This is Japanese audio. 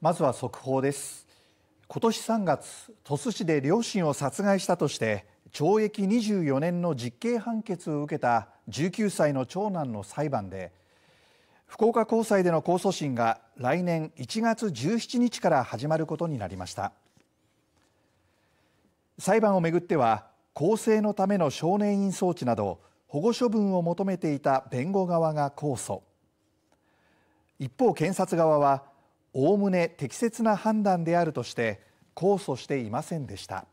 まずは速報です今年3月鳥栖市で両親を殺害したとして懲役24年の実刑判決を受けた19歳の長男の裁判で福岡高裁での控訴審が来年1月17日から始まることになりました裁判をめぐっては更生のための少年院装置など保護処分を求めていた弁護側が控訴一方検察側はおおむね適切な判断であるとして控訴していませんでした。